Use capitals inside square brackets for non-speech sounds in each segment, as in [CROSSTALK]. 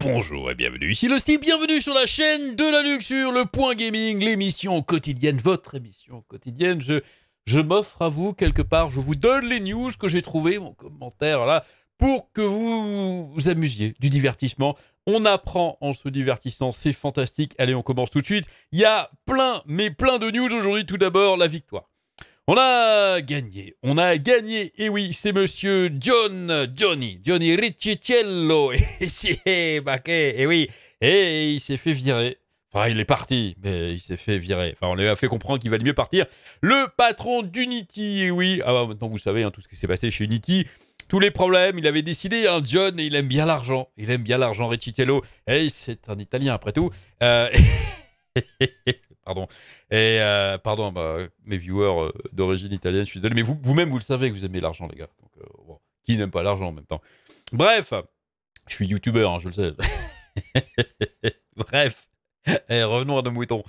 Bonjour et bienvenue, ici le bienvenue sur la chaîne de la Luxure, le Point Gaming, l'émission quotidienne, votre émission quotidienne. Je, je m'offre à vous quelque part, je vous donne les news que j'ai trouvées, mon commentaire là, pour que vous vous amusiez, du divertissement. On apprend en se divertissant, c'est fantastique. Allez, on commence tout de suite. Il y a plein, mais plein de news aujourd'hui. Tout d'abord, la victoire on a gagné, on a gagné, et oui, c'est monsieur John, Johnny, Johnny Ricciello, [LAUGHS] et oui, et il s'est fait virer. Enfin, il est parti, mais il s'est fait virer. Enfin, on lui a fait comprendre qu'il valait mieux partir. Le patron d'Unity, et oui, ah bah, maintenant vous savez hein, tout ce qui s'est passé chez Unity, tous les problèmes, il avait décidé, hein, John, et il aime bien l'argent, il aime bien l'argent, Ricciello, et c'est un Italien après tout. Euh, [LAUGHS] pardon. Et euh, pardon, bah, mes viewers euh, d'origine italienne, je suis désolé, mais vous, vous-même, vous le savez que vous aimez l'argent, les gars. Euh, qui n'aime pas l'argent en même temps Bref, je suis youtubeur, hein, je le sais. [LAUGHS] Bref, eh, revenons à nos moutons.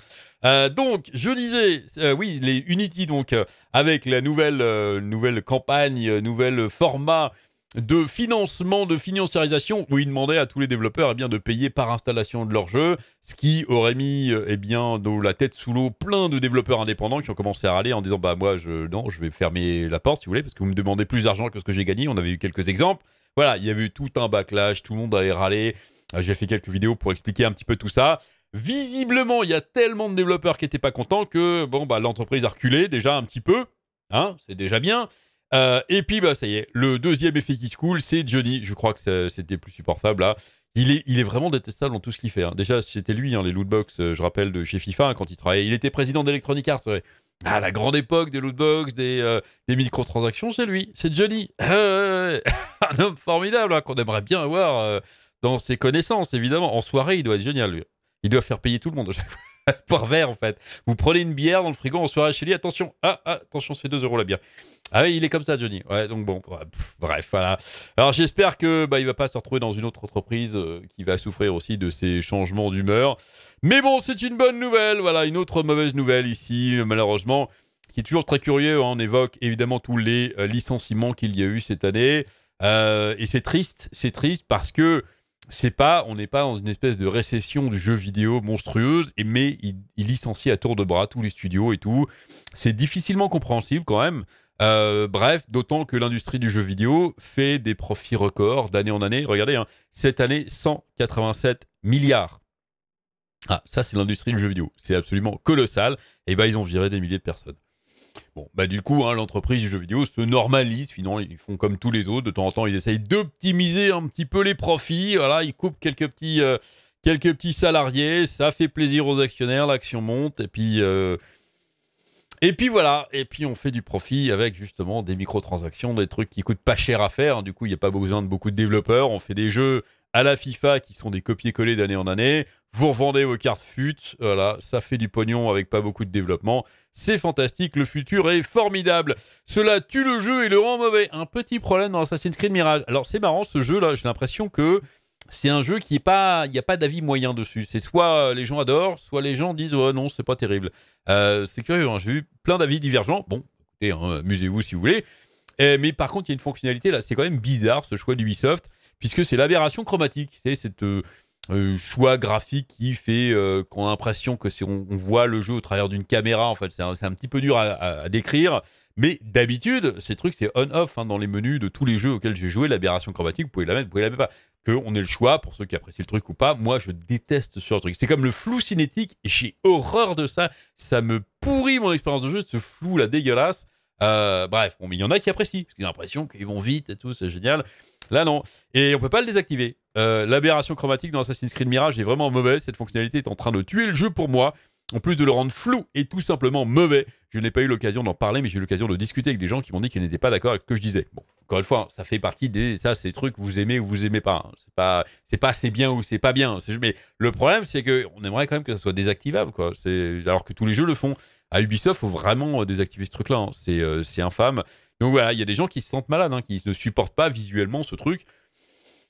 donc, je disais, oui, les Unity, donc, avec la nouvelle, nouvelle campagne, nouvel format de financement, de financiarisation, où ils demandaient à tous les développeurs à eh bien, de payer par installation de leur jeu, ce qui aurait mis eh bien, dans la tête sous l'eau plein de développeurs indépendants qui ont commencé à râler en disant bah, Moi, je, non, je vais fermer la porte, si vous voulez, parce que vous me demandez plus d'argent que ce que j'ai gagné. On avait eu quelques exemples. Voilà, il y avait eu tout un backlash, tout le monde avait râlé. Euh, j'ai fait quelques vidéos pour expliquer un petit peu tout ça. Visiblement, il y a tellement de développeurs qui n'étaient pas contents que bon, bah, l'entreprise a reculé déjà un petit peu. Hein, c'est déjà bien. Euh, et puis, bah, ça y est, le deuxième effet qui se coule, c'est Johnny. Je crois que c'était plus supportable là. Hein. Il est, il est vraiment détestable dans tout ce qu'il fait. Hein. Déjà, c'était lui, dans hein, les lootbox, euh, je rappelle, de chez FIFA, quand il travaillait. Il était président d'Electronic Arts. à Ah, la grande époque des lootbox, des, euh, des microtransactions, c'est lui, c'est Johnny. [LAUGHS] Ah, un homme formidable qu'on aimerait bien avoir dans ses connaissances, évidemment. En soirée, il doit être génial, lui. Il doit faire payer tout le monde à chaque [LAUGHS] par verre en fait. Vous prenez une bière dans le frigo en soirée chez lui, attention, ah, ah, attention, c'est 2 euros la bière. Ah oui, il est comme ça, Johnny. Ouais, donc bon, bah, bref, voilà. Alors j'espère que bah, il va pas se retrouver dans une autre entreprise euh, qui va souffrir aussi de ces changements d'humeur. Mais bon, c'est une bonne nouvelle. Voilà, une autre mauvaise nouvelle ici, malheureusement, qui est toujours très curieux. Hein. On évoque évidemment tous les euh, licenciements qu'il y a eu cette année, euh, et c'est triste. C'est triste parce que c'est pas, on n'est pas dans une espèce de récession du jeu vidéo monstrueuse, et mais ils licencient à tour de bras tous les studios et tout. C'est difficilement compréhensible quand même. Euh, bref, d'autant que l'industrie du jeu vidéo fait des profits records d'année en année. Regardez, hein, cette année, 187 milliards. Ah, ça c'est l'industrie du jeu vidéo. C'est absolument colossal. Et eh bien ils ont viré des milliers de personnes. Bon, bah du coup, hein, l'entreprise du jeu vidéo se normalise. Finalement, ils font comme tous les autres. De temps en temps, ils essayent d'optimiser un petit peu les profits. Voilà, ils coupent quelques petits, euh, quelques petits salariés. Ça fait plaisir aux actionnaires. L'action monte. Et puis, euh, et puis voilà. Et puis, on fait du profit avec justement des microtransactions, des trucs qui coûtent pas cher à faire. Du coup, il n'y a pas besoin de beaucoup de développeurs. On fait des jeux à la FIFA qui sont des copier-coller d'année en année. Vous revendez vos cartes FUT, voilà, ça fait du pognon avec pas beaucoup de développement. C'est fantastique, le futur est formidable. Cela tue le jeu et le rend mauvais. Un petit problème dans Assassin's Creed Mirage. Alors c'est marrant ce jeu-là, j'ai l'impression que c'est un jeu qui pas, il n'y a pas d'avis moyen dessus. C'est soit euh, les gens adorent, soit les gens disent oh non, c'est pas terrible. Euh, c'est curieux, hein, j'ai vu plein d'avis divergents. Bon, écoutez, hein, amusez-vous si vous voulez. Eh, mais par contre, il y a une fonctionnalité là, c'est quand même bizarre ce choix d'Ubisoft, puisque c'est l'aberration chromatique. C'est cette euh, euh, choix graphique qui fait euh, qu'on a l'impression que si on, voit le jeu au travers d'une caméra. En fait, c'est un, petit peu dur à, décrire. Mais d'habitude, ces trucs, c'est on-off hein, dans les menus de tous les jeux auxquels j'ai joué. L'aberration chromatique, vous pouvez la mettre, vous pouvez la mettre pas. Que on ait le choix pour ceux qui apprécient le truc ou pas. Moi, je déteste ce genre de truc. C'est comme le flou cinétique. J'ai horreur de ça. Ça me pourrit mon expérience de jeu, ce flou là dégueulasse. Euh, bref, bon, mais il y en a qui apprécient parce qu'ils ont l'impression qu'ils vont vite et tout, c'est génial. Là, non. Et on peut pas le désactiver. Euh, l'aberration chromatique dans Assassin's Creed Mirage est vraiment mauvaise. Cette fonctionnalité est en train de tuer le jeu pour moi. En plus de le rendre flou et tout simplement mauvais, je n'ai pas eu l'occasion d'en parler, mais j'ai eu l'occasion de discuter avec des gens qui m'ont dit qu'ils n'étaient pas d'accord avec ce que je disais. Bon, encore une fois, ça fait partie des ça, ces trucs vous aimez ou vous aimez pas. Hein. C'est pas c'est pas bien ou c'est pas bien. Mais le problème, c'est que on aimerait quand même que ça soit désactivable, quoi. C'est alors que tous les jeux le font. À Ubisoft, faut vraiment euh, désactiver ce truc-là. Hein. Euh, c'est infâme. Donc voilà, il y a des gens qui se sentent malades, hein, qui ne supportent pas visuellement ce truc.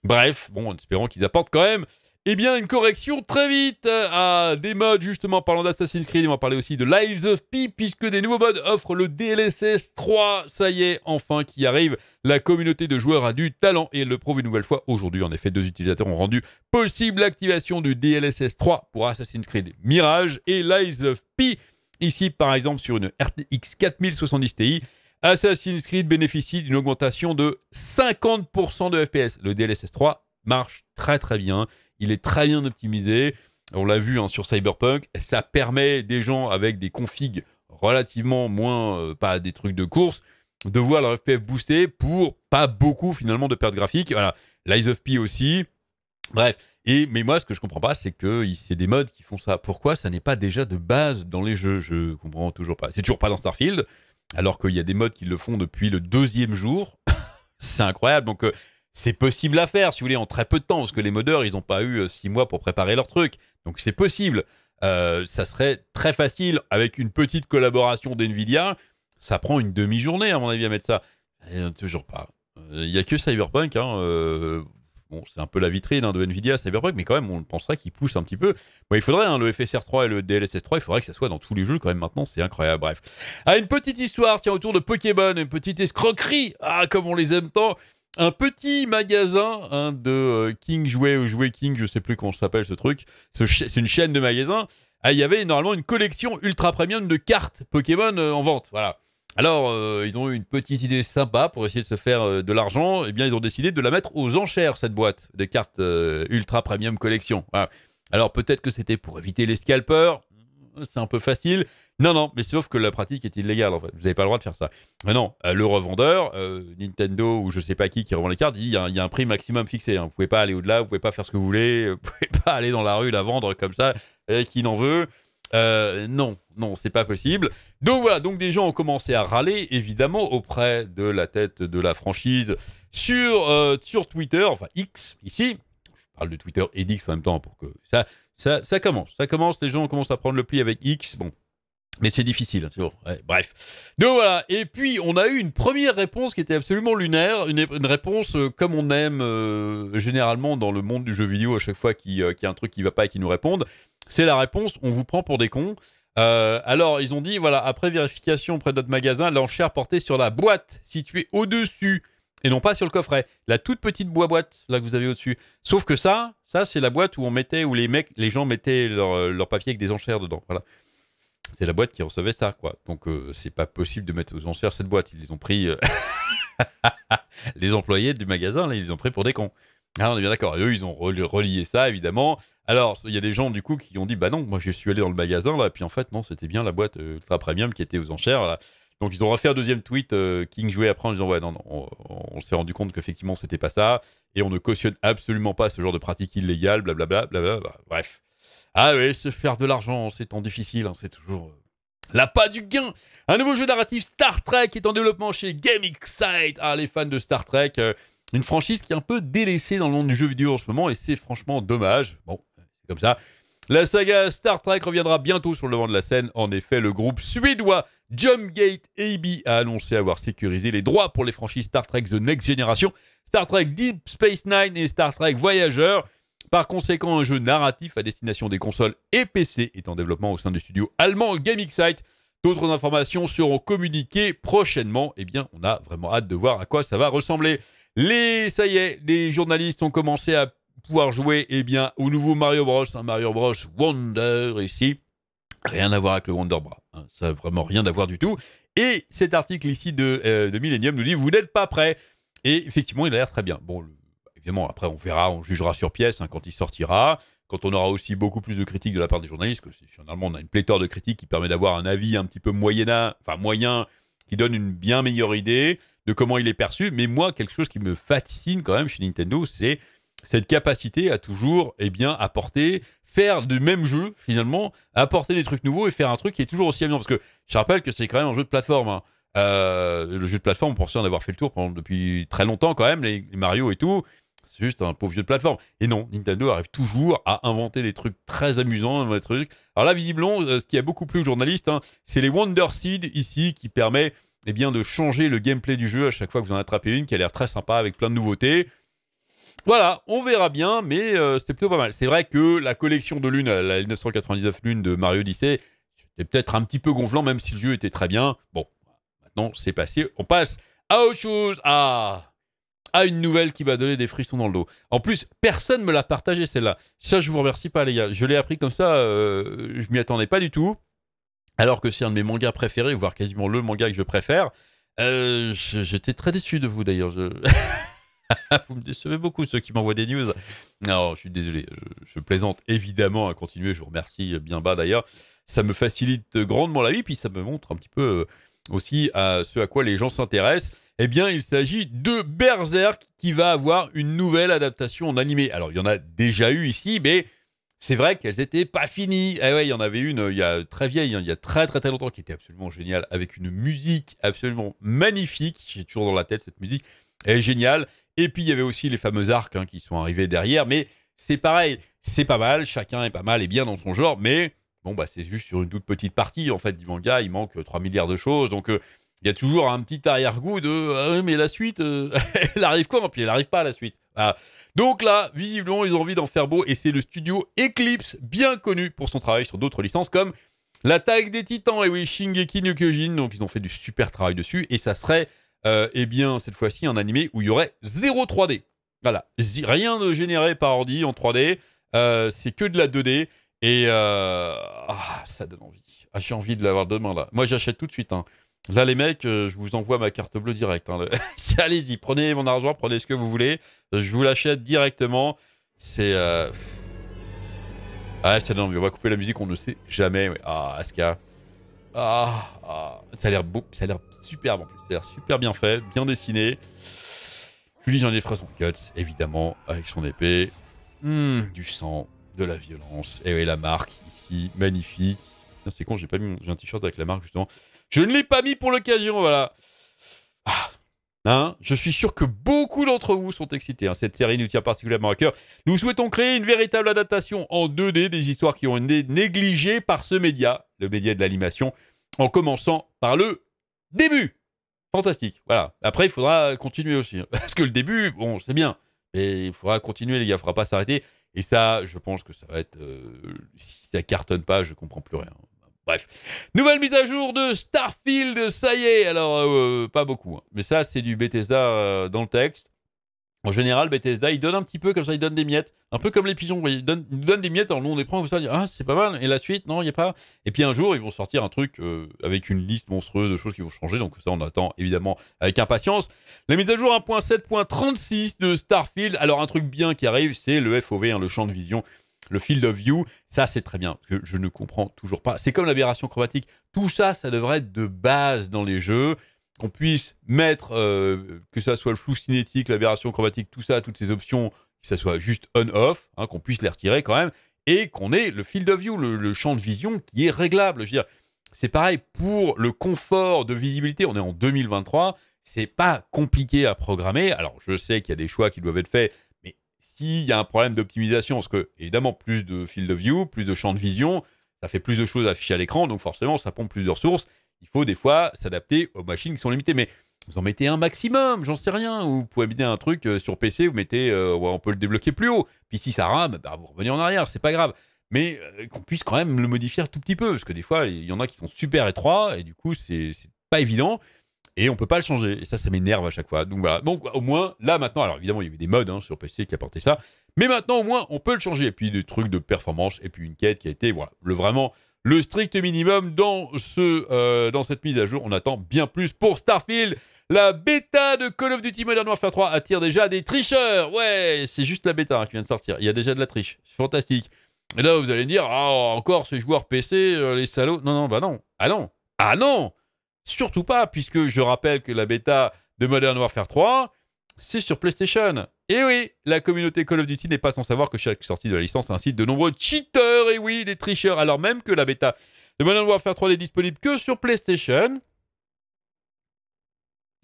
Bref, bon, en espérant qu'ils apportent quand même eh bien, une correction très vite euh, à des modes, justement, parlant d'Assassin's Creed, on va parler aussi de Lives of Pi, puisque des nouveaux modes offrent le DLSS 3, ça y est, enfin, qui arrive. La communauté de joueurs a du talent et elle le prouve une nouvelle fois aujourd'hui. En effet, deux utilisateurs ont rendu possible l'activation du DLSS 3 pour Assassin's Creed Mirage et Lives of Pi. Ici, par exemple, sur une RTX 4070 Ti, Assassin's Creed bénéficie d'une augmentation de 50% de FPS. Le DLSS 3 marche très très bien. Il est très bien optimisé. On l'a vu hein, sur Cyberpunk. Ça permet des gens avec des configs relativement moins, euh, pas des trucs de course, de voir leur FPS booster pour pas beaucoup finalement de pertes graphiques. Voilà, Lies of P aussi. Bref, et, mais moi ce que je comprends pas, c'est que c'est des modes qui font ça. Pourquoi ça n'est pas déjà de base dans les jeux Je comprends toujours pas. C'est toujours pas dans Starfield alors qu'il y a des modes qui le font depuis le deuxième jour. c'est incroyable. Donc, euh, c'est possible à faire, si vous voulez, en très peu de temps, parce que les modeurs, ils n'ont pas eu euh, six mois pour préparer leur truc. Donc, c'est possible. Euh, ça serait très facile avec une petite collaboration d'NVIDIA. Ça prend une demi-journée, à mon avis, à mettre ça. Et, toujours pas. Il n'y a que Cyberpunk. Hein, bon, c'est un peu la vitrine hein, de Nvidia, Cyberpunk, mais quand même, on penserait qu'il pousse un petit peu. Bon, il faudrait, hein, le FSR 3 et le DLSS 3, il faudrait que ça soit dans tous les jeux quand même maintenant, c'est incroyable. Bref. Ah, une petite histoire, tiens, autour de Pokémon, une petite escroquerie, ah, comme on les aime tant. Un petit magasin de euh, King Jouet ou Jouet King, je sais plus comment s'appelle ce truc, c'est une chaîne de magasins. Ah, il y avait normalement une collection ultra premium de cartes Pokémon euh, en vente, voilà. Alors, euh, ils ont eu une petite idée sympa pour essayer de se faire euh, de l'argent. Eh bien, ils ont décidé de la mettre aux enchères, cette boîte de cartes euh, Ultra Premium Collection. Alors, peut-être que c'était pour éviter les scalpeurs. C'est un peu facile. Non, non, mais sauf que la pratique est illégale, en fait. Vous n'avez pas le droit de faire ça. Mais non, le revendeur, Nintendo ou je sais pas qui qui revend les cartes, il y, a un prix maximum fixé. Hein. Vous pouvez pas aller au-delà, vous pouvez pas faire ce que vous voulez, [LAUGHS] vous pouvez pas aller dans la rue la vendre comme ça, qui n'en veut. Euh, non, non, c'est pas possible. Donc voilà, donc des gens ont commencé à râler, évidemment, auprès de la tête de la franchise sur, euh, sur Twitter, enfin X ici. Je parle de Twitter et d'X en même temps pour que ça, ça, commence. Ça commence, les gens commencent à prendre le pli avec X. Bon, mais c'est difficile, hein, bref. Donc voilà. Et puis, on a eu une première réponse qui était absolument lunaire. Une, réponse euh, comme on aime généralement dans le monde du jeu vidéo à chaque fois qu'il y a un truc qui va pas et qui nous répondent. C'est la réponse, on vous prend pour des cons. Euh, alors, ils ont dit, voilà, après vérification auprès de notre magasin, l'enchère portée sur la boîte située au-dessus et non pas sur le coffret. La toute petite boîte là que vous avez au-dessus. Sauf que ça, ça c'est la boîte où on mettait, où les mecs, les gens mettaient leur, euh, papier avec des enchères dedans. Voilà. C'est la boîte qui recevait ça, quoi. Donc ce euh, c'est pas possible de mettre aux enchères cette boîte. Ils les ont pris. [LAUGHS] les employés du magasin, là, ils les ont pris pour des cons. Ah, on est bien d'accord. Eux, ils ont relié ça, évidemment. Alors, il y a des gens, du coup, qui ont dit Bah non, moi, je suis allé dans le magasin, là. Puis en fait, non, c'était bien la boîte euh, Ultra Premium qui était aux enchères, là. Donc, ils ont refait un deuxième tweet. Euh, King jouait après en disant Ouais, non, non, on, s'est rendu compte qu'effectivement, c'était pas ça. Et on ne cautionne absolument pas ce genre de pratique illégale, blablabla. blablabla bah, bref. Ah oui, se faire de l'argent, c'est tant difficile, hein, c'est toujours. Euh, pas du gain Un nouveau jeu narratif Star Trek est en développement chez GameXite. Ah, les fans de Star Trek, une franchise qui est un peu délaissée dans le monde du jeu vidéo en ce moment, et c'est franchement dommage. Bon, c'est comme ça. La saga Star Trek reviendra bientôt sur le devant de la scène. En effet, le groupe suédois Jumpgate AB a annoncé avoir sécurisé les droits pour les franchises Star Trek The Next Generation, Star Trek Deep Space Nine et Star Trek Voyager. Par conséquent, un jeu narratif à destination des consoles et PC est en développement au sein du studio allemand site D'autres informations seront communiquées prochainement. Eh bien, on a vraiment hâte de voir à quoi ça va ressembler. Les, ça y est, les journalistes ont commencé à pouvoir jouer eh bien, au nouveau Mario Bros, Mario Bros Wonder ici. Rien à voir avec le Wonder hein. ça n'a vraiment rien à voir du tout. Et cet article ici de, euh, de Millennium nous dit Vous n'êtes pas prêts. Et effectivement, il a l'air très bien. Bon, évidemment, après, on verra, on jugera sur pièce hein, quand il sortira, quand on aura aussi beaucoup plus de critiques de la part des journalistes, que généralement, on a une pléthore de critiques qui permet d'avoir un avis un petit peu moyen, enfin moyen qui donne une bien meilleure idée de comment il est perçu. Mais moi, quelque chose qui me fascine quand même chez Nintendo, c'est cette capacité à toujours eh bien, apporter, faire du même jeu, finalement, apporter des trucs nouveaux et faire un truc qui est toujours aussi amusant. Parce que je rappelle que c'est quand même un jeu de plateforme. Hein. Euh, le jeu de plateforme, on pense en avoir fait le tour depuis très longtemps quand même, les Mario et tout c'est juste un pauvre vieux de plateforme. Et non, Nintendo arrive toujours à inventer des trucs très amusants. Des trucs. Alors là, visiblement, euh, ce qui a beaucoup plu aux journalistes, hein, c'est les Wonder Seed ici qui permet eh bien, de changer le gameplay du jeu à chaque fois que vous en attrapez une qui a l'air très sympa avec plein de nouveautés. Voilà, on verra bien, mais euh, c'était plutôt pas mal. C'est vrai que la collection de lune, la 999 lune de Mario Odyssey, c'était peut-être un petit peu gonflant, même si le jeu était très bien. Bon, maintenant c'est passé, on passe à autre chose. Ah à une nouvelle qui m'a donné des frissons dans le dos. En plus, personne ne me l'a partagé, celle-là. Ça, je vous remercie pas, les gars. Je l'ai appris comme ça, euh, je m'y attendais pas du tout. Alors que c'est un de mes mangas préférés, voire quasiment le manga que je préfère. Euh, j'étais très déçu de vous, d'ailleurs. Je... [LAUGHS] vous me décevez beaucoup, ceux qui m'envoient des news. Non, je suis désolé. Je, je plaisante évidemment à continuer. Je vous remercie bien bas, d'ailleurs. Ça me facilite grandement la vie, puis ça me montre un petit peu euh, aussi à ce à quoi les gens s'intéressent. Eh bien, il s'agit de Berserk qui va avoir une nouvelle adaptation en animé. Alors, il y en a déjà eu ici, mais c'est vrai qu'elles n'étaient pas finies. Eh ouais, il y en avait une, euh, il y a très vieille, hein, il y a très très très longtemps, qui était absolument géniale, avec une musique absolument magnifique. J'ai toujours dans la tête cette musique. Elle est géniale. Et puis, il y avait aussi les fameux arcs hein, qui sont arrivés derrière. Mais c'est pareil, c'est pas mal. Chacun est pas mal et bien dans son genre. Mais bon, bah, c'est juste sur une toute petite partie, en fait, du manga. Il manque 3 milliards de choses. Donc, euh, il y a toujours un petit arrière-goût de ah mais la suite, euh, [LAUGHS] elle arrive quand Puis elle n'arrive pas à la suite. Donc là, visiblement, ils ont envie d'en faire beau et c'est le studio Eclipse, bien connu pour son travail sur d'autres licences comme L'attaque des titans, et oui, Shingeki no Kyojin. Donc ils ont fait du super travail dessus et ça serait, euh, eh bien, cette fois-ci, un animé où il y aurait zéro 3D. Voilà, rien de généré par ordi en 3D, euh, c'est que de la 2D et ah, ça donne envie. Ah, j'ai envie de l'avoir demain là. Moi j'achète tout de suite. Hein. Là, les mecs, euh, je vous envoie ma carte bleue directe. Hein. [LAUGHS] Allez-y, prenez mon argent, prenez ce que vous voulez. Euh, je vous l'achète directement. C'est. Euh... Ah, On va couper la musique, on ne sait jamais. Ah, Aska. Ah, ah, ça a l'air beau. Ça a l'air superbe en plus. Ça a l'air super bien fait, bien dessiné. Julie j'en ai son cut, évidemment, avec son épée. Hum, du sang, de la violence. Et la marque ici, magnifique. C'est con, j'ai pas mis mon... un t-shirt avec la marque justement. Je ne l'ai pas mis pour l'occasion, voilà. Ah, hein, je suis sûr que beaucoup d'entre vous sont excités. Hein. Cette série nous tient particulièrement à cœur. Nous souhaitons créer une véritable adaptation en 2D des histoires qui ont été négligées par ce média, le média de l'animation, en commençant par le début. Fantastique. Voilà. Après, il faudra continuer aussi. Hein. [LAUGHS] Parce que le début, bon, c'est bien. Mais il faudra continuer, les gars. Il ne faudra pas s'arrêter. Et ça, je pense que ça va être. Euh, si ça cartonne pas, je comprends plus rien. Bref. Nouvelle mise à jour de Starfield, ça y est. Alors, euh, euh, pas beaucoup. Hein. Mais ça, c'est du Bethesda euh, dans le texte. En général, Bethesda, il donne un petit peu, comme ça, il donne des miettes. Un peu comme les pigeons, ils donne des miettes, alors nous, on les prend comme ça, on dit Ah, c'est pas mal. Et la suite, non, il n'y a pas. Et puis un jour, ils vont sortir un truc avec une liste monstrueuse de choses qui vont changer. Donc, ça, on attend évidemment avec impatience. La mise à jour 1.7.36 de Starfield. Alors, un truc bien qui arrive, c'est le FOV, hein, le champ de vision le field of view, ça c'est très bien, que je ne comprends toujours pas. C'est comme l'aberration chromatique, tout ça, ça devrait être de base dans les jeux, qu'on puisse mettre, euh, que ça soit le flou cinétique, l'aberration chromatique, tout ça, toutes ces options, que ça soit juste on-off, hein, qu'on puisse les retirer quand même, et qu'on ait le field of view, le, champ de vision qui est réglable. Je c'est pareil pour le confort de visibilité, on est en 2023, c'est pas compliqué à programmer. Alors je sais qu'il y a des choix qui doivent être faits s'il y a un problème d'optimisation, parce que évidemment, plus de field of view, plus de champ de vision, ça fait plus de choses affichées à l'écran, donc forcément, ça pompe plus de ressources. Il faut des fois s'adapter aux machines qui sont limitées. Mais vous en mettez un maximum, j'en sais rien. Ou vous pouvez mettre un truc euh, sur PC, vous mettez, euh, on peut le débloquer plus haut. Puis si ça rame, bah, vous revenez en arrière, c'est pas grave. Mais euh, qu'on puisse quand même le modifier un tout petit peu, parce que des fois, il y en a qui sont super étroits, et du coup, c'est pas évident et on peut pas le changer. Et ça, ça m'énerve à chaque fois. Donc voilà. Donc au moins, là maintenant, alors évidemment, il y avait des modes hein, sur PC qui apportaient ça, mais maintenant au moins, on peut le changer. Et puis des trucs de performance, et puis une quête qui a été, voilà, le vraiment le strict minimum dans, ce, euh, dans cette mise à jour. On attend bien plus pour Starfield. La bêta de Call of Duty Modern Warfare 3 attire déjà des tricheurs. Ouais, c'est juste la bêta hein, qui vient de sortir. Il y a déjà de la triche. C'est fantastique. Et là, vous allez me dire, ah, encore ces joueurs PC, euh, les salauds. Non, non, bah non. Ah non. Ah non Surtout pas, puisque je rappelle que la bêta de Modern Warfare 3, c'est sur PlayStation. Et eh oui, la communauté Call of Duty n'est pas sans savoir que chaque sortie de la licence incite de nombreux cheaters, et oui, des tricheurs, alors même que la bêta de Modern Warfare 3 n'est disponible que sur PlayStation.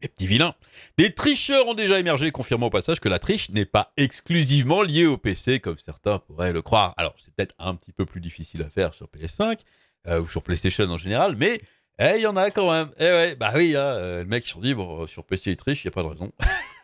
Et petits vilains. Des tricheurs ont déjà émergé, confirmant au passage que la triche n'est pas exclusivement liée au PC, comme certains pourraient le croire. Alors, c'est peut-être un petit peu plus difficile à faire sur PS5, euh, ou sur PlayStation en général, mais eh, il y en a quand même. Eh ouais, bah oui, hein, euh, le mec euh, sur libre, sur PC, ils triche, il n'y a pas de raison.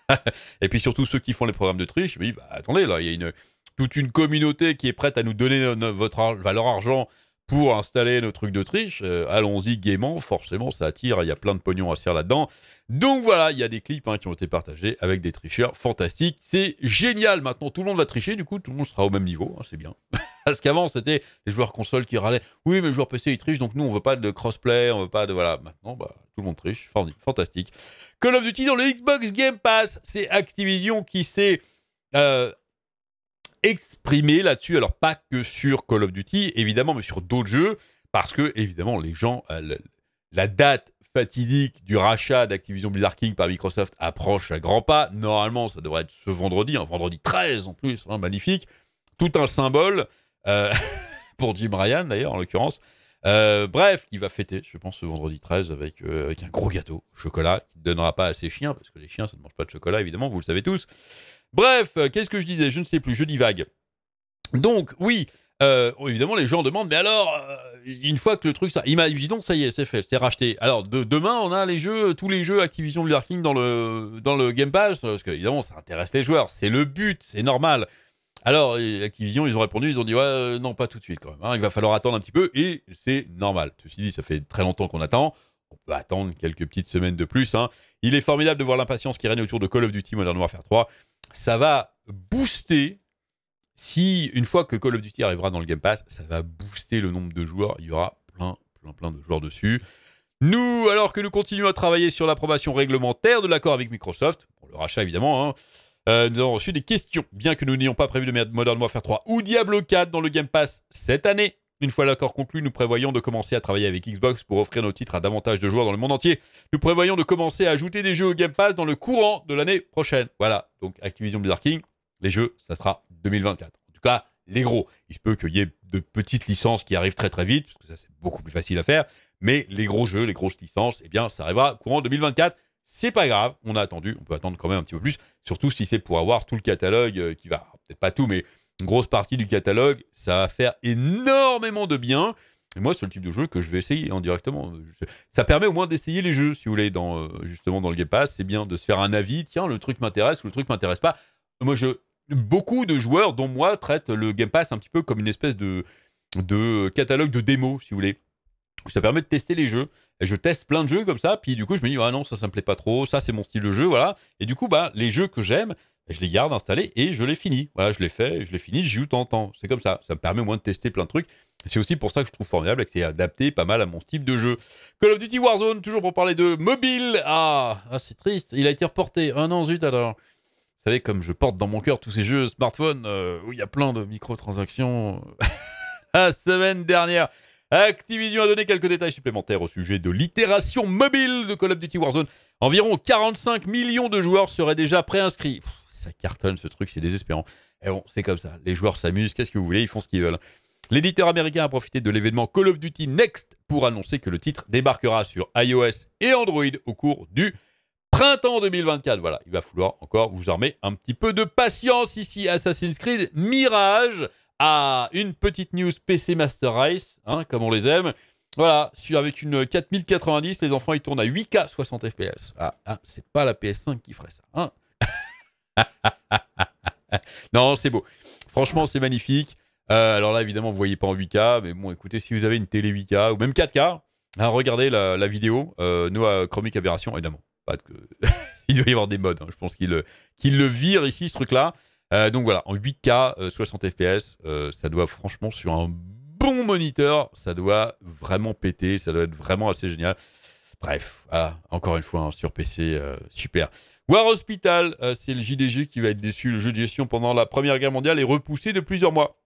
[LAUGHS] et puis surtout, ceux qui font les programmes de triche, mais bah, attendez, là, il y a une, toute une communauté qui est prête à nous donner euh, votre, bah, leur argent pour installer nos trucs de triche. Allons-y gaiement, forcément, ça attire, il y a plein de pognon à se faire là-dedans. Donc voilà, il y a des clips hein, qui ont été partagés avec des tricheurs fantastiques. C'est génial, maintenant tout le monde va tricher, du coup, tout le monde sera au même niveau, hein, c'est bien. [LAUGHS] [LAUGHS] Parce qu'avant, c'était les joueurs consoles qui râlaient. Oui, mais les joueurs PC, ils trichent, donc nous, on veut pas de crossplay, on veut pas de. Voilà. Maintenant, bah, tout le monde triche. Fantastique. Call of Duty dans le Xbox Game Pass. C'est Activision qui s'est. Euh, exprimé là-dessus, alors pas que sur Call of Duty, évidemment, mais sur d'autres jeux, parce que, évidemment, les gens, euh, la date fatidique du rachat d'Activision Blizzard King par Microsoft approche à grands pas. Normalement, ça devrait être ce vendredi, un vendredi 13 en plus, hein, magnifique. Tout un symbole. Euh, [LAUGHS] pour Jim Ryan, d'ailleurs, en l'occurrence. Euh, bref, qui va fêter, je pense, ce vendredi 13 euh, avec, un gros gâteau au chocolat qui ne donnera pas à ses chiens, parce que les chiens, ça ne mange pas de chocolat, évidemment, vous le savez tous. Bref, qu'est-ce que je disais Je ne sais plus, je divague. Donc, oui, évidemment, les gens demandent, mais alors, une fois que le truc, ça, donc ça y est, c'est fait, c'est racheté. Alors, demain, on a les jeux, tous les jeux Activision Blizzard King dans le, dans le Game Pass, parce que, évidemment, ça intéresse les joueurs, c'est le but, c'est normal. Alors, euh, Activision, ils ont répondu, ils ont dit, ouais, euh, non, pas tout de suite quand même. Hein. il va falloir attendre un petit peu et c'est normal. Ceci dit, ça fait très longtemps qu'on attend. On peut attendre quelques petites semaines de plus. Hein. Il est formidable de voir l'impatience qui règne autour de Call of Duty Modern Warfare 3. Ça va booster, si une fois que Call of Duty arrivera dans le Game Pass, ça va booster le nombre de joueurs. Il y aura plein, plein, plein de joueurs dessus. Nous, alors que nous continuons à travailler sur l'approbation réglementaire de l'accord avec Microsoft, pour le rachat évidemment, hein, euh, nous avons reçu des questions. Bien que nous n'ayons pas prévu de Modern Warfare 3 ou Diablo 4 dans le Game Pass cette année, une fois l'accord conclu, nous prévoyons de commencer à travailler avec Xbox pour offrir nos titres à davantage de joueurs dans le monde entier. Nous prévoyons de commencer à ajouter des jeux au Game Pass dans le courant de l'année prochaine. Voilà, donc Activision Blizzard King, les jeux, ça sera 2024. En tout cas, les gros. Il se peut qu'il y ait de petites licences qui arrivent très très vite, parce que ça c'est beaucoup plus facile à faire. Mais les gros jeux, les grosses licences, eh bien, ça arrivera courant 2024. C'est pas grave, on a attendu, on peut attendre quand même un petit peu plus, surtout si c'est pour avoir tout le catalogue euh, qui va, peut-être pas tout, mais une grosse partie du catalogue, ça va faire énormément de bien. Et moi, c'est le type de jeu que je vais essayer hein, directement. Ça permet au moins d'essayer les jeux, si vous voulez, dans, euh, justement dans le Game Pass. C'est bien de se faire un avis. Tiens, le truc m'intéresse ou le truc m'intéresse pas. Moi, je, beaucoup de joueurs, dont moi, traitent le Game Pass un petit peu comme une espèce de, de catalogue de démo, si vous voulez. Ça permet de tester les jeux je teste plein de jeux comme ça, puis du coup, je me dis, ah non, ça, ça me plaît pas trop, ça, c'est mon style de jeu, voilà. Et du coup, bah, les jeux que j'aime, je les garde installés et je les finis. Voilà, je les fais, je les finis, j'y joue tant temps. C'est comme ça. Ça me permet au moins de tester plein de trucs. C'est aussi pour ça que je trouve formidable et que c'est adapté pas mal à mon type de jeu. Call of Duty Warzone, toujours pour parler de mobile. Ah, ah c'est triste. Il a été reporté. Un an, zut alors. Vous savez, comme je porte dans mon cœur tous ces jeux smartphone, euh, où il y a plein de microtransactions. [LAUGHS] La semaine dernière. Activision a donné quelques détails supplémentaires au sujet de l'itération mobile de Call of Duty Warzone. Environ 45 millions de joueurs seraient déjà préinscrits. ça cartonne ce truc, c'est désespérant. Et bon, c'est comme ça. Les joueurs s'amusent, qu'est-ce que vous voulez, ils font ce qu'ils veulent. L'éditeur américain a profité de l'événement Call of Duty Next pour annoncer que le titre débarquera sur iOS et Android au cours du printemps 2024. Voilà, il va falloir encore vous armer un petit peu de patience ici. Assassin's Creed Mirage ah, une petite news PC Master Race, hein, comme on les aime. Voilà, avec une 4090, les enfants ils tournent à 8K 60 FPS. Ah, hein, c'est pas la PS5 qui ferait ça. Hein. [LAUGHS] non, c'est beau. Franchement, c'est magnifique. Euh, alors là, évidemment, vous voyez pas en 8K, mais bon, écoutez, si vous avez une télé 8K ou même 4K, regardez la, vidéo euh, Noah Chromic Aberration, évidemment. Pas [LAUGHS] il doit y avoir des modes. Je pense euh, qu'il le vire ici, ce truc-là. Euh, donc voilà, en 8K, 60 FPS, ça doit franchement sur un bon moniteur, ça doit vraiment péter, ça doit être vraiment assez génial. Bref, encore une fois, hein, sur PC, euh, super. War Hospital, euh, c'est le JDG qui va être déçu, le jeu de gestion pendant la Première Guerre mondiale est repoussé de plusieurs mois.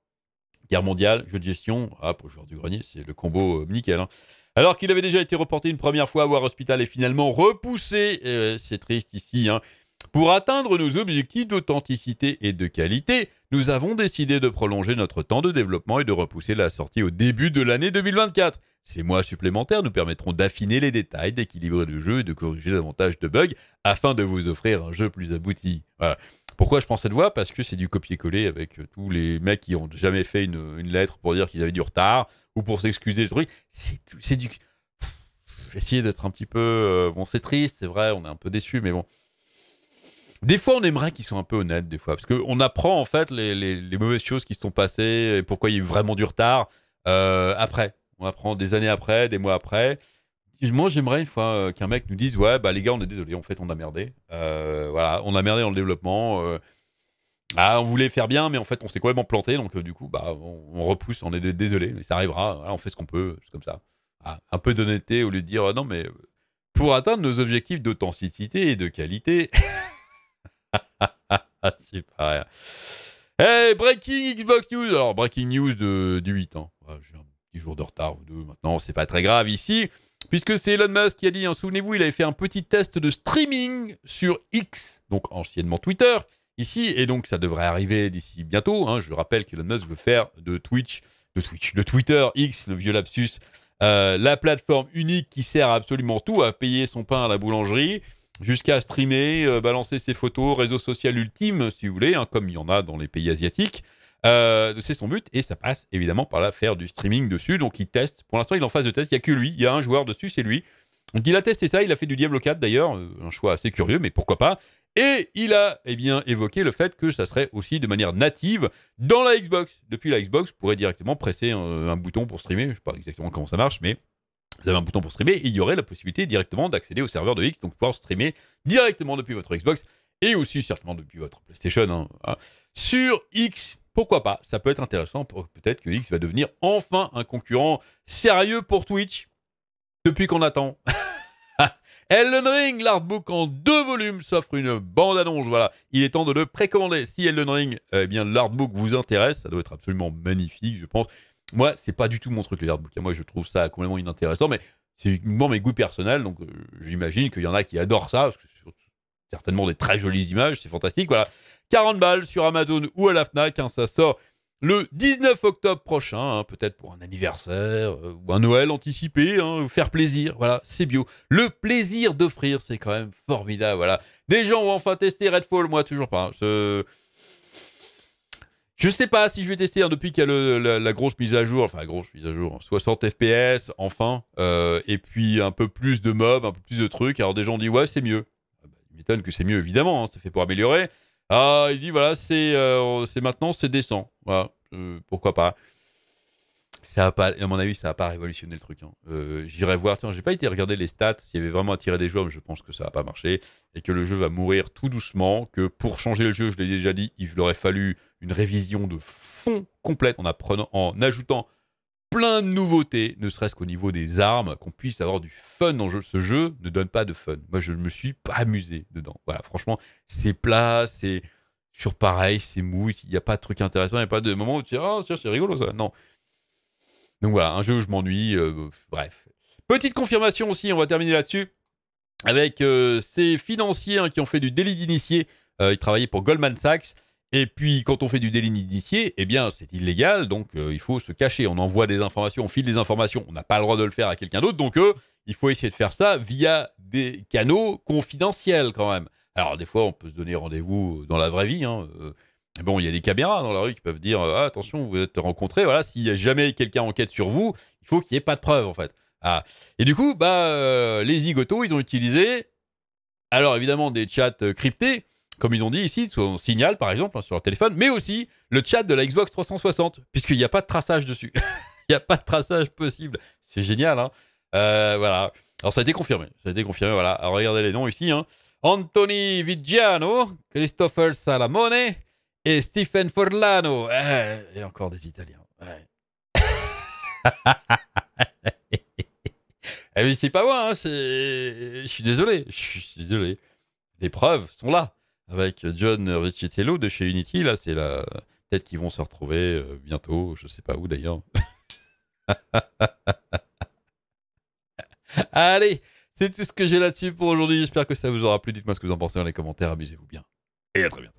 Guerre mondiale, jeu de gestion, hop, pour joueur du grenier, c'est le combo nickel. Hein. Alors qu'il avait déjà été reporté une première fois, War Hospital est finalement repoussé. c'est triste ici, hein. Pour atteindre nos objectifs d'authenticité et de qualité, nous avons décidé de prolonger notre temps de développement et de repousser la sortie au début de l'année 2024. Ces mois supplémentaires nous permettront d'affiner les détails, d'équilibrer le jeu et de corriger davantage de bugs afin de vous offrir un jeu plus abouti. Voilà. Pourquoi je prends cette voix Parce que c'est du copier-coller avec euh, tous les mecs qui n'ont jamais fait une, lettre pour dire qu'ils avaient du retard ou pour s'excuser le truc. C'est du. essayé d'être un petit peu. Euh, bon, c'est triste, c'est vrai, on est un peu déçu, mais bon. Des fois, on aimerait qu'ils soient un peu honnêtes, des fois, parce qu'on apprend en fait les, mauvaises choses qui se sont passées et pourquoi il y a eu vraiment du retard euh, après. On apprend des années après, des mois après. Moi, j'aimerais une fois euh, qu'un mec nous dise Ouais, bah les gars, on est désolé, en fait, on a merdé. Euh, voilà, on a merdé dans le développement. Ah, on voulait faire bien, mais en fait, on s'est complètement planté. Donc, du coup, bah, on, repousse, on est désolé, mais ça arrivera. Hein, on fait ce qu'on peut, juste comme ça. Ah, un peu d'honnêteté au lieu de dire Non, mais pour atteindre nos objectifs d'authenticité et de qualité. [LAUGHS] Ah, Super. Hey, breaking Xbox News. Alors, breaking news de, du 8 hein. ans. J'ai un petit jour de retard ou deux maintenant, c'est pas très grave ici. Puisque c'est Elon Musk qui a dit, hein, souvenez-vous, il avait fait un petit test de streaming sur X, donc anciennement Twitter, ici, et donc ça devrait arriver d'ici bientôt. Hein. Je rappelle qu'Elon Musk veut faire de Twitch, de Twitch, de Twitter, X, le vieux lapsus, euh, la plateforme unique qui sert absolument tout, à payer son pain à la boulangerie, jusqu'à streamer, euh, balancer ses photos, réseau social ultime, si vous voulez, hein, comme il y en a dans les pays asiatiques. Euh, c'est son but et ça passe évidemment par là faire du streaming dessus. Donc il teste. Pour l'instant, il est en phase de test. Il n'y a que lui. Il y a un joueur dessus, c'est lui. Donc il a testé ça. Il a fait du Diablo 4 d'ailleurs, euh, un choix assez curieux, mais pourquoi pas. Et il a eh bien, évoqué le fait que ça serait aussi de manière native dans la Xbox. Depuis la Xbox, je pourrais directement presser un, un bouton pour streamer. Je ne sais pas exactement comment ça marche, mais vous avez un bouton pour streamer, et il y aurait la possibilité directement d'accéder au serveur de X, donc pouvoir streamer directement depuis votre Xbox et aussi certainement depuis votre PlayStation hein, hein. sur X. Pourquoi pas Ça peut être intéressant. Peut-être que X va devenir enfin un concurrent sérieux pour Twitch. Depuis qu'on attend. [LAUGHS] Elden Ring, l'artbook en deux volumes s'offre une bande-annonce. Voilà, il est temps de le précommander. Si Elden Ring, et eh bien, l'artbook vous intéresse, ça doit être absolument magnifique, je pense. Moi, c'est pas du tout mon truc, les artbooks. Moi, je trouve ça complètement inintéressant, mais c'est uniquement mes goûts personnels. Donc, euh, j'imagine qu'il y en a qui adorent ça, parce que certainement des très jolies images, c'est fantastique. Voilà. 40 balles sur Amazon ou à la Fnac, hein, ça sort le 19 octobre prochain, hein, peut-être pour un anniversaire euh, ou un Noël anticipé, hein, faire plaisir, voilà, c'est bio. Le plaisir d'offrir, c'est quand même formidable, voilà. Des gens ont enfin testé Redfall, moi toujours pas. Je sais pas si je vais tester hein, depuis qu'il y a la, grosse mise à jour, enfin la grosse mise à jour, 60 hein, FPS enfin, euh, et puis un peu plus de mobs, un peu plus de trucs. Alors des gens disent ouais c'est mieux. Ah bah, il m'étonne que c'est mieux évidemment, hein, ça fait pour améliorer. Ah il dit voilà c'est euh, c'est maintenant c'est décent, voilà euh, pourquoi pas. Ça a pas, à mon avis ça n'a pas révolutionné le truc. J'irai voir, tiens j'ai pas été regarder les stats s'il y avait vraiment attiré des joueurs, mais je pense que ça n'a pas marché et que le jeu va mourir tout doucement. Que pour changer le jeu, je l'ai déjà dit, il aurait fallu une révision de fond complète en, apprenant, en ajoutant plein de nouveautés, ne serait-ce qu'au niveau des armes, qu'on puisse avoir du fun dans ce jeu ne donne pas de fun. Moi, je ne me suis pas amusé dedans. Voilà, franchement, c'est plat, c'est sur pareil, c'est mou, il n'y a pas de truc intéressant, il n'y a pas de moment où tu dis Ah, c'est rigolo ça. Non. Donc voilà, un jeu où je m'ennuie, euh, bref. Petite confirmation aussi, on va terminer là-dessus, avec euh, ces financiers hein, qui ont fait du délit d'initié. Euh, ils travaillaient pour Goldman Sachs et puis, quand on fait du délit d'initié, eh bien, c'est illégal, donc euh, il faut se cacher. On envoie des informations, on file des informations. On n'a pas le droit de le faire à quelqu'un d'autre, donc euh, il faut essayer de faire ça via des canaux confidentiels quand même. Alors, des fois, on peut se donner rendez-vous euh, dans la vraie vie. Hein, bon, il y a des caméras dans la rue qui peuvent dire ah, attention, vous êtes rencontrés. Voilà, s'il a jamais quelqu'un enquête sur vous, il faut qu'il n'y ait pas de preuves, en fait. Ah. Et du coup, bah, les zigotos, ils ont utilisé, alors évidemment, des chats cryptés comme ils ont dit ici, on signale par exemple hein, sur leur téléphone, mais aussi le chat de la Xbox 360, puisqu'il n'y a pas de traçage dessus. [LAUGHS] Il n'y a pas de traçage possible. C'est génial, hein. euh, Voilà. Alors ça a été confirmé. Ça a été confirmé, voilà. Alors, regardez les noms ici. Hein. Anthony Vigiano, Christopher Salamone et Stephen Forlano. Eh, et encore des Italiens. Ouais. [LAUGHS] Eh c'est pas moi, je suis désolé, je suis désolé. Les preuves sont là avec John Ricciello de chez Unity. Là, c'est la... tête qui qu'ils vont se retrouver euh, bientôt, je sais pas où d'ailleurs. [LAUGHS] Allez, c'est tout ce que j'ai là-dessus pour aujourd'hui. J'espère que ça vous aura plu. Dites-moi ce que vous en pensez dans les commentaires. Amusez-vous bien. Et à très bientôt.